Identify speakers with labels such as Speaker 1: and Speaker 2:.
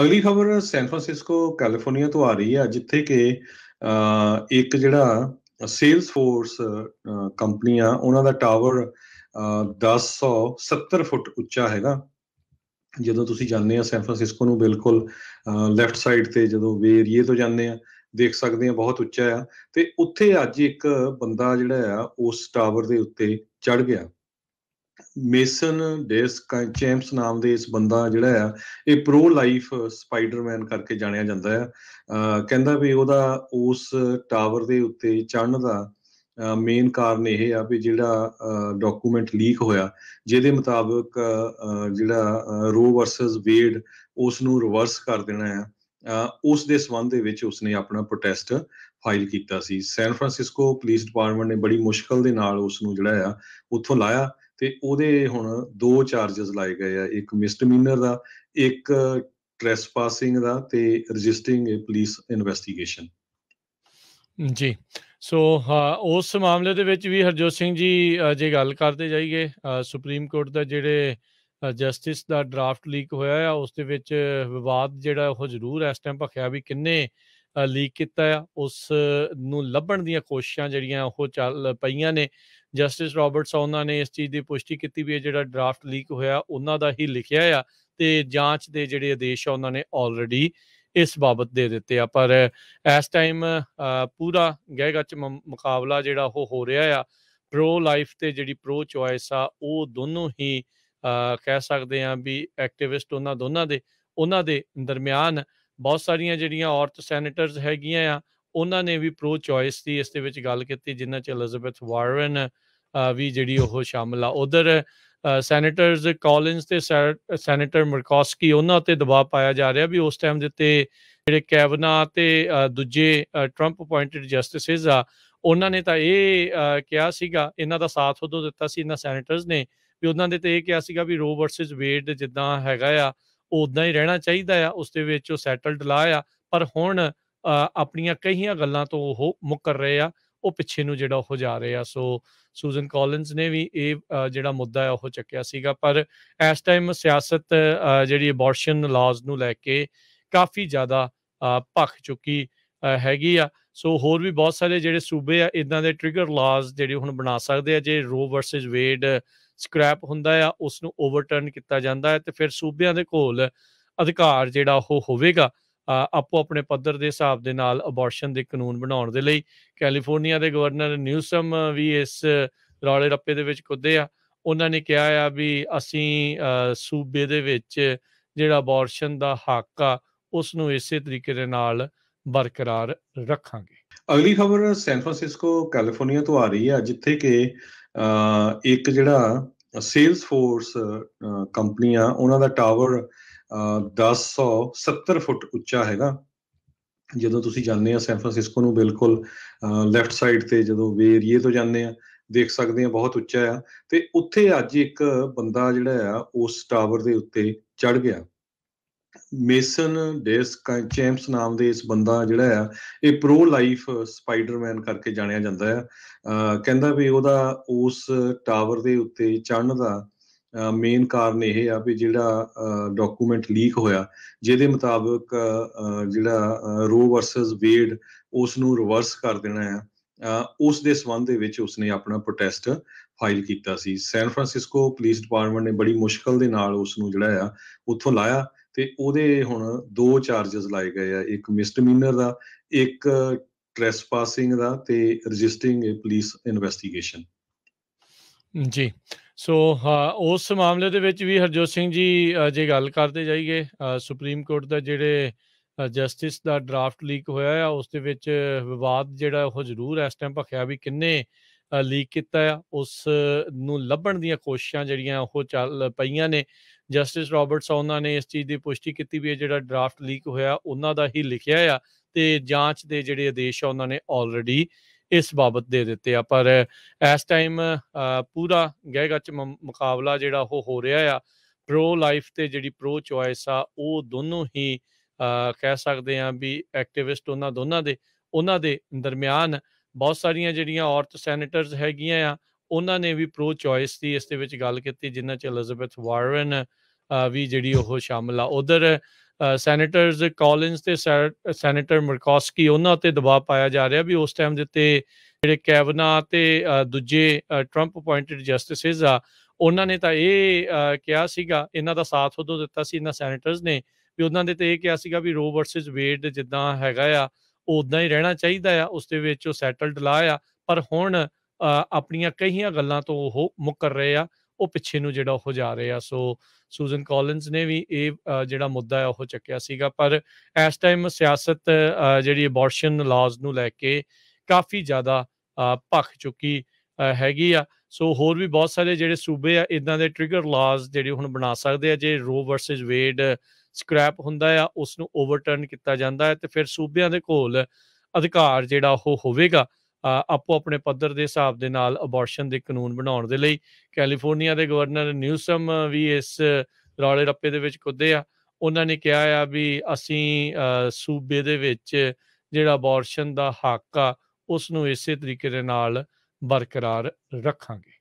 Speaker 1: ਅਗਲੀ ਖਬਰ San Francisco California ਤੋਂ ਆ ਰਹੀ ਹੈ ਜਿੱਥੇ ਕਿ ਇੱਕ ਜਿਹੜਾ ਫੋਰਸ ਕੰਪਨੀ ਆ ਉਹਨਾਂ ਦਾ ਟਾਵਰ 1070 ਫੁੱਟ ਉੱਚਾ ਹੈਗਾ ਜਦੋਂ ਤੁਸੀਂ ਜਾਂਦੇ ਆ ਸੈਨ ਫਰਾਂਸਿਸਕੋ ਨੂੰ ਬਿਲਕੁਲ ਲੈਫਟ ਸਾਈਡ ਤੇ ਜਦੋਂ ਵੇਰੀਏ ਤੋਂ ਜਾਂਦੇ ਆ ਦੇਖ ਸਕਦੇ ਆ ਬਹੁਤ ਉੱਚਾ ਆ ਤੇ ਉੱਥੇ ਅੱਜ ਇੱਕ ਬੰਦਾ ਜਿਹੜਾ ਆ ਉਸ ਟਾਵਰ ਦੇ ਉੱਤੇ ਚੜ ਗਿਆ ਮੇਸਨ ਡੇਸ ਚੈਂਪਸ ਨਾਮ ਦੇ ਇਸ ਬੰਦਾ ਜਿਹੜਾ ਆ ਇਹ ਪ੍ਰੋ ਲਾਈਫ ਸਪਾਈਡਰਮੈਨ ਕਰਕੇ ਜਾਣਿਆ ਜਾਂਦਾ ਆ ਕਹਿੰਦਾ ਵੀ ਉਹਦਾ ਉਸ ਟਾਵਰ ਦੇ ਉੱਤੇ ਚੜਨ ਦਾ ਮੇਨ ਕਾਰਨ ਇਹ ਆ ਵੀ ਜਿਹੜਾ ਡਾਕੂਮੈਂਟ ਲੀਕ ਹੋਇਆ ਜਿਹਦੇ ਮੁਤਾਬਕ ਜਿਹੜਾ ਰੋ ਵਰਸਸ ਵੇਡ ਉਸ ਨੂੰ ਰਿਵਰਸ ਕਰ ਦੇਣਾ ਆ ਉਸ ਦੇ ਸਬੰਧ ਦੇ ਵਿੱਚ ਉਸਨੇ ਆਪਣਾ ਪ੍ਰੋਟੈਸਟ ਫਾਈਲ ਕੀਤਾ ਸੀ ਸੈਨ ਫਰਾਂਸਿਸਕੋ ਪੁਲਿਸ ਡਿਪਾਰਟਮੈਂਟ ਨੇ ਬੜੀ ਮੁਸ਼ਕਲ ਦੇ ਨਾਲ ਉਸ ਨੂੰ ਜਿਹੜਾ ਆ ਉੱਥੋਂ ਲਾਇਆ ਤੇ ਉਹਦੇ ਹੁਣ ਦੋ ਚਾਰजेस ਲਾਏ ਗਏ ਆ ਇੱਕ ਮਿਸਟਮੀਨਰ ਦਾ ਇੱਕ ਟ੍ਰੈਸਪਾਸਿੰਗ ਦਾ ਤੇ ਰਜਿਸਟਿੰਗ ਇਹ ਪੁਲਿਸ ਇਨਵੈਸਟੀਗੇਸ਼ਨ
Speaker 2: ਜੀ ਸੋ ਉਸ ਮਾਮਲੇ ਦੇ ਵਿੱਚ ਵੀ ਹਰਜੋਤ ਸਿੰਘ ਜੀ ਜੇ ਗੱਲ ਕਰਦੇ ਜਾਈਏ ਸੁਪਰੀਮ ਕੋਰਟ ਦਾ ਜਿਹੜੇ ਜਸਟਿਸ ਦਾ ਡਰਾਫਟ ਲੀਕ ਹੋਇਆ ਆ ਉਸ ਦੇ ਵਿੱਚ ਵਿਵਾਦ ਜਿਹੜਾ ਉਹ ਜ਼ਰੂਰ ਇਸ ਟਾਈਮ ਭਖਿਆ ਵੀ ਕਿੰਨੇ ਲੀਕ ਕੀਤਾ ਆ ਉਸ ਨੂੰ ਲੱਭਣ ਦੀਆਂ ਕੋਸ਼ਿਸ਼ਾਂ ਜਿਹੜੀਆਂ ਉਹ ਚੱਲ ਪਈਆਂ ਨੇ ਜਸਟਿਸ ਰਾਬਰਟਸ ਉਹਨਾਂ ਨੇ ਇਸ ਚੀਜ਼ ਦੀ ਪੁਸ਼ਟੀ ਕੀਤੀ ਵੀ ਇਹ ਜਿਹੜਾ ਡਰਾਫਟ ਲੀਕ ਹੋਇਆ ਉਹਨਾਂ ਦਾ ਹੀ ਲਿਖਿਆ ਆ ਤੇ ਜਾਂਚ ਦੇ ਜਿਹੜੇ ਆਦੇਸ਼ ਆ ਉਹਨਾਂ ਨੇ ਆਲਰੇਡੀ ਇਸ ਬਾਬਤ ਦੇ ਦਿੱਤੇ ਆ ਪਰ ਇਸ ਟਾਈਮ ਪੂਰਾ ਗਹਿਗੱਚ ਮੁਕਾਬਲਾ ਜਿਹੜਾ ਉਹ ਹੋ ਰਿਹਾ ਆ ਪ੍ਰੋ ਲਾਈਫ ਤੇ ਜਿਹੜੀ ਪ੍ਰੋ ਚੁਆਇਸ ਆ ਉਹ ਦੋਨੋਂ ਹੀ ਕਹਿ ਸਕਦੇ ਆ ਵੀ ਐਕਟਿਵਿਸਟ ਉਹਨਾਂ ਦੋਨਾਂ ਦੇ ਉਹਨਾਂ ਦੇ ਦਰਮਿਆਨ ਬਹੁਤ ਸਾਰੀਆਂ ਜਿਹੜੀਆਂ ਔਰਤ ਸੈਨੇਟਰਸ ਹੈਗੀਆਂ ਆ ਉਹਨਾਂ ਨੇ ਵੀ ਪ੍ਰੋ ਚੋਇਸ ਦੀ ਇਸ ਦੇ ਵਿੱਚ ਗੱਲ ਕੀਤੀ ਜਿਨ੍ਹਾਂ ਚ ਐਲਿਜ਼ਾਬੈਥ ਵਾਰਨ ਵੀ ਜਿਹੜੀ ਉਹ ਸ਼ਾਮਲ ਆ ਉਧਰ ਸੈਨੇਟਰਸ ਕਾਲਿੰਸ ਤੇ ਸੈਨੇਟਰ ਮਰਕੋਸਕੀ ਉਹਨਾਂ ਤੇ ਦਬਾਅ ਪਾਇਆ ਜਾ ਰਿਹਾ ਵੀ ਉਸ ਟਾਈਮ ਦੇ ਉੱਤੇ ਜਿਹੜੇ ਕੈਵਨਾ ਤੇ ਦੂਜੇ ਟਰੰਪ ਅਪਾਇੰਟਡ ਜਸਟਿਸਸ ਆ ਉਹਨਾਂ ਨੇ ਤਾਂ ਇਹ ਕਿਹਾ ਸੀਗਾ ਇਹਨਾਂ ਦਾ ਸਾਥ ਉਦੋਂ ਦਿੱਤਾ ਸੀ ਇਹਨਾਂ ਸੈਨੇਟਰਸ ਨੇ ਵੀ ਉਹਨਾਂ ਦੇ ਤੇ ਇਹ ਕਿਹਾ ਸੀਗਾ ਵੀ ਰੋ ਵਰਸਸ ਵੇਡ ਜਿੱਦਾਂ ਹੈਗਾ ਆ ਉਦਾਂ ਹੀ ਰਹਿਣਾ ਚਾਹੀਦਾ ਆ ਉਸ ਦੇ ਵਿੱਚ ਉਹ ਸੈਟਲਡ ਲਾ ਆ ਪਰ ਹੁਣ ਆਪਣੀਆਂ ਕਈਆਂ ਗੱਲਾਂ ਤੋਂ ਉਹ ਮੁੱਕਰ ਰਹੇ ਆ ਉਹ ਪਿੱਛੇ ਨੂੰ ਜਿਹੜਾ ਉਹ ਜਾ ਰਹੇ ਆ ਸੋ ਸੂਜ਼ਨ ਕਾਲਿੰਸ ਨੇ ਵੀ ਇਹ ਜਿਹੜਾ ਮੁੱਦਾ ਹੈ ਉਹ ਚੱਕਿਆ ਸੀਗਾ ਪਰ ਇਸ ਟਾਈਮ ਸਿਆਸਤ ਜਿਹੜੀ ਅਬੋਰਸ਼ਨ ਲਾਜ਼ ਨੂੰ ਲੈ ਕੇ ਕਾਫੀ ਜ਼ਿਆਦਾ ਭੱਖ ਚੁੱਕੀ ਹੈਗੀ ਆ ਸੋ ਹੋਰ ਵੀ ਬਹੁਤ ਸਾਰੇ ਜਿਹੜੇ ਸੂਬੇ ਆ ਇਦਾਂ ਦੇ ਟ੍ਰਿਗਰ ਲਾਜ਼ ਜਿਹੜੇ ਹੁਣ ਬਣਾ ਸਕਦੇ ਆ ਜੇ ਰੋ ਵਰਸਸ ਵੇਡ ਸਕ੍ਰੈਪ ਹੁੰਦਾ ਆ ਉਸ ਨੂੰ ਓਵਰਟਰਨ ਕੀਤਾ ਜਾਂਦਾ ਹੈ ਤੇ ਫਿਰ ਸੂਬਿਆਂ ਦੇ ਕੋਲ ਅਧਿਕਾਰ ਜਿਹੜਾ ਉਹ ਹੋਵੇਗਾ ਆਪੋ ਆਪਣੇ ਪੱਧਰ ਦੇ ਹਿਸਾਬ ਦੇ ਨਾਲ ਅਬੋਰਸ਼ਨ ਦੇ ਕਾਨੂੰਨ ਬਣਾਉਣ ਦੇ ਲਈ ਕੈਲੀਫੋਰਨੀਆ ਦੇ ਗਵਰਨਰ ਨਿਊਸਮ ਵੀ ਇਸ ਰੌਲੇ ਰੱਪੇ ਦੇ ਵਿੱਚ ਕੁੱਦੇ ਆ ਉਹਨਾਂ ਨੇ ਕਿਹਾ ਆ ਵੀ ਅਸੀਂ ਸੂਬੇ ਦੇ ਵਿੱਚ ਜਿਹੜਾ ਅਬੋਰਸ਼ਨ ਦਾ ਹੱਕ ਆ ਉਸ ਨੂੰ ਇਸੇ ਤਰੀਕੇ ਦੇ ਨਾਲ ਬਰਕਰਾਰ ਰੱਖਾਂਗੇ
Speaker 1: ਅਗਲੀ ਖਬਰ ਸੈਨ ਫਰਾਂਸਿਸਕੋ ਕੈਲੀਫੋਰਨੀਆ ਤੋਂ ਆ ਰਹੀ ਹੈ ਜਿੱਥੇ ਕਿ ਇੱਕ ਜਿਹੜਾ ਸੇਲਸ ਫੋਰਸ ਕੰਪਨੀ ਆ ਉਹਨਾਂ ਦਾ ਟਾਵਰ 1070 ਫੁੱਟ ਉੱਚਾ ਹੈਗਾ ਜਦੋਂ ਤੁਸੀਂ ਜਾਂਦੇ ਆ ਸੈਨ ਫਰਾਂਸਿਸਕੋ ਨੂੰ ਬਿਲਕੁਲ ਲੈਫਟ ਸਾਈਡ ਤੇ ਜਦੋਂ ਵੇ ਏਰੀਏ ਤੋਂ ਜਾਂਦੇ ਆ ਦੇਖ ਸਕਦੇ ਆ ਬਹੁਤ ਉੱਚਾ ਆ ਤੇ ਉੱਥੇ ਅੱਜ ਇੱਕ ਬੰਦਾ ਜਿਹੜਾ ਆ ਉਸ ਟਾਵਰ ਦੇ ਉੱਤੇ ਚੜ ਗਿਆ ਮੇਸਨ ਡੇਸ ਚੈਂਪਸ ਨਾਮ ਦੇ ਇਸ ਬੰਦਾ ਜਿਹੜਾ ਆ ਇਹ ਪ੍ਰੋ ਲਾਈਫ ਸਪਾਈਡਰਮੈਨ ਕਰਕੇ ਜਾਣਿਆ ਜਾਂਦਾ ਆ ਕਹਿੰਦਾ ਵੀ ਉਹਦਾ ਉਸ ਟਾਵਰ ਦੇ ਉੱਤੇ ਚੜਨ ਦਾ ਮੇਨ ਕਾਰਨ ਇਹ ਆ ਵੀ ਜਿਹੜਾ ਡਾਕੂਮੈਂਟ ਲੀਕ ਹੋਇਆ ਜਿਹਦੇ ਮੁਤਾਬਕ ਜਿਹੜਾ ਰੋ ਵਰਸਸ ਵੇਡ ਉਸ ਨੂੰ ਰਿਵਰਸ ਕਰ ਦੇਣਾ ਆ ਉਸ ਦੇ ਸਬੰਧ ਦੇ ਵਿੱਚ ਉਸਨੇ ਆਪਣਾ ਪ੍ਰੋਟੈਸਟ ਫਾਈਲ ਕੀਤਾ ਸੀ ਸੈਨ ਫਰਾਂਸਿਸਕੋ ਪੁਲਿਸ ਡਿਪਾਰਟਮੈਂਟ ਨੇ ਬੜੀ ਮੁਸ਼ਕਲ ਦੇ ਨਾਲ ਉਸ ਨੂੰ ਜਿਹੜਾ ਆ ਉੱਥੋਂ ਲਾਇਆ ਤੇ ਉਹਦੇ ਹੁਣ ਦੋ ਚਾਰजेस ਲਾਏ ਗਏ ਆ ਇੱਕ ਮਿਸਟਮੀਨਰ ਦਾ ਇੱਕ ਟ੍ਰੈਸਪਾਸਿੰਗ ਦਾ ਤੇ ਰਜਿਸਟਰਿੰਗ ਏ ਪੁਲਿਸ ਇਨਵੈਸਟੀਗੇਸ਼ਨ
Speaker 2: ਜੀ ਸੋ ਉਸ ਮਾਮਲੇ ਦੇ ਵਿੱਚ ਵੀ ਹਰਜੋਤ ਸਿੰਘ ਜੀ ਜੇ ਗੱਲ ਕਰਦੇ ਜਾਈਏ ਸੁਪਰੀਮ ਕੋਰਟ ਦਾ ਜਿਹੜੇ ਜਸਟਿਸ ਦਾ ਡਰਾਫਟ ਲੀਕ ਹੋਇਆ ਆ ਉਸ ਦੇ ਵਿੱਚ ਵਿਵਾਦ ਜਿਹੜਾ ਉਹ ਜ਼ਰੂਰ ਇਸ ਟਾਈਮ ਭਖਿਆ ਵੀ ਕਿੰਨੇ ਲੀਕ ਕੀਤਾ ਆ ਉਸ ਨੂੰ ਲੱਭਣ ਦੀਆਂ ਕੋਸ਼ਿਸ਼ਾਂ ਜਿਹੜੀਆਂ ਉਹ ਚੱਲ ਪਈਆਂ ਨੇ ਜਸਟਿਸ ਰਾਬਰਟਸ ਉਹਨਾਂ ਨੇ ਇਸ ਚੀਜ਼ ਦੀ ਪੁਸ਼ਟੀ ਕੀਤੀ ਵੀ ਇਹ ਜਿਹੜਾ ਡਰਾਫਟ ਲੀਕ ਹੋਇਆ ਉਹਨਾਂ ਦਾ ਹੀ ਲਿਖਿਆ ਆ ਤੇ ਜਾਂਚ ਦੇ ਜਿਹੜੇ ਆਦੇਸ਼ ਆ ਉਹਨਾਂ ਨੇ ਆਲਰੇਡੀ ਇਸ ਬਾਬਤ ਦੇ ਦਿੱਤੇ ਆ ਪਰ ਇਸ ਟਾਈਮ ਪੂਰਾ ਗਹਿਗੱਚ ਮੁਕਾਬਲਾ ਜਿਹੜਾ ਉਹ ਹੋ ਰਿਹਾ ਆ ਪ੍ਰੋ ਲਾਈਫ ਤੇ ਜਿਹੜੀ ਪ੍ਰੋ ਚੁਆਇਸ ਆ ਉਹ ਦੋਨੋਂ ਹੀ ਕਹਿ ਸਕਦੇ ਆ ਵੀ ਐਕਟਿਵਿਸਟ ਉਹਨਾਂ ਦੋਨਾਂ ਦੇ ਉਹਨਾਂ ਦੇ ਦਰਮਿਆਨ ਬਹੁਤ ਸਾਰੀਆਂ ਜਿਹੜੀਆਂ ਔਰਤ ਸੈਨੇਟਰਸ ਹੈਗੀਆਂ ਆ ਉਹਨਾਂ ਨੇ ਵੀ ਪ੍ਰੋ ਚੋਇਸ ਦੀ ਇਸ ਦੇ ਵਿੱਚ ਗੱਲ ਕੀਤੀ ਜਿੰਨਾਂ ਚ ਐਲਿਜ਼ਾਬੈਥ ਵਾਰਨ ਵੀ ਜਿਹੜੀ ਉਹ ਸ਼ਾਮਲ ਆ ਉਧਰ ਸੈਨੇਟਰਸ ਕਾਲਿਨਸ ਤੇ ਸੈਨੇਟਰ ਮਰਕੋਸਕੀ ਉਹਨਾਂ ਤੇ ਦਬਾਅ ਪਾਇਆ ਜਾ ਰਿਹਾ ਵੀ ਉਸ ਟਾਈਮ ਦੇ ਉੱਤੇ ਜਿਹੜੇ ਕੈਵਨਾ ਤੇ ਦੂਜੇ ਟਰੰਪ ਅਪਾਇੰਟਡ ਜਸਟਿਸਸ ਆ ਉਹਨਾਂ ਨੇ ਤਾਂ ਇਹ ਕਿਹਾ ਸੀਗਾ ਇਹਨਾਂ ਦਾ ਸਾਥ ਉਹਦੋਂ ਦਿੱਤਾ ਸੀ ਇਹਨਾਂ ਸੈਨੇਟਰਸ ਨੇ ਵੀ ਉਹਨਾਂ ਦੇ ਤੇ ਇਹ ਕਿਹਾ ਸੀਗਾ ਵੀ ਰੋ ਵਰਸਸ ਵੇਡ ਜਿੱਦਾਂ ਹੈਗਾ ਆ ਉਦਾਂ ਹੀ ਰਹਿਣਾ ਚਾਹੀਦਾ ਆ ਉਸ ਦੇ ਵਿੱਚ ਉਹ ਸੈਟਲਡ ਲਾ ਆ ਪਰ ਹੁਣ ਆਪਣੀਆਂ ਕਈਆਂ ਗੱਲਾਂ ਤੋਂ ਉਹ ਮੁਕਰ ਰਹੇ ਆ ਉਹ ਪਿੱਛੇ ਨੂੰ ਜਿਹੜਾ ਉਹ ਜਾ ਰਹੇ ਆ ਸੋ ਸੂਜ਼ਨ ਕਾਲਿੰਸ ਨੇ ਵੀ ਇਹ ਜਿਹੜਾ ਮੁੱਦਾ ਹੈ ਉਹ ਚੱਕਿਆ ਸੀਗਾ ਪਰ ਇਸ ਟਾਈਮ ਸਿਆਸਤ ਜਿਹੜੀ ਅਬੋਰਸ਼ਨ ਲਾਜ਼ ਨੂੰ ਲੈ ਕੇ ਕਾਫੀ ਜ਼ਿਆਦਾ ਭਖ ਚੁੱਕੀ ਹੈਗੀ ਆ ਸੋ ਹੋਰ ਵੀ ਬਹੁਤ ਸਾਰੇ ਜਿਹੜੇ ਸੂਬੇ ਆ ਇਦਾਂ ਦੇ ਟ੍ਰਿਗਰ ਲਾਜ਼ ਜਿਹੜੇ ਹੁਣ ਬਣਾ ਸਕਦੇ ਆ ਜੇ ਰੋ ਵਰਸਸ ਵੇਡ ਸਕ੍ਰੈਪ ਹੁੰਦਾ ਆ ਉਸ ਨੂੰ ਓਵਰਟਰਨ ਕੀਤਾ ਜਾਂਦਾ ਹੈ ਤੇ ਫਿਰ ਸੂਬਿਆਂ ਦੇ ਕੋਲ ਅਧਿਕਾਰ ਜਿਹੜਾ ਉਹ ਹੋਵੇਗਾ ਆਪੋ ਆਪਣੇ ਪੱਧਰ ਦੇ ਹਿਸਾਬ ਦੇ ਨਾਲ ਅਬੋਰਸ਼ਨ ਦੇ ਕਾਨੂੰਨ ਬਣਾਉਣ ਦੇ ਲਈ ਕੈਲੀਫੋਰਨੀਆ ਦੇ ਗਵਰਨਰ ਨਿਊਸਮ ਵੀ ਇਸ ਰੌਲੇ ਰੱਪੇ ਦੇ ਵਿੱਚ ਕੁੱਦੇ ਆ ਉਹਨਾਂ ਨੇ ਕਿਹਾ ਆ ਵੀ ਅਸੀਂ ਸੂਬੇ ਦੇ ਵਿੱਚ ਜਿਹੜਾ ਅਬੋਰਸ਼ਨ ਦਾ ਹੱਕ ਆ ਉਸ ਨੂੰ ਇਸੇ ਤਰੀਕੇ ਦੇ ਨਾਲ ਬਰਕਰਾਰ ਰੱਖਾਂਗੇ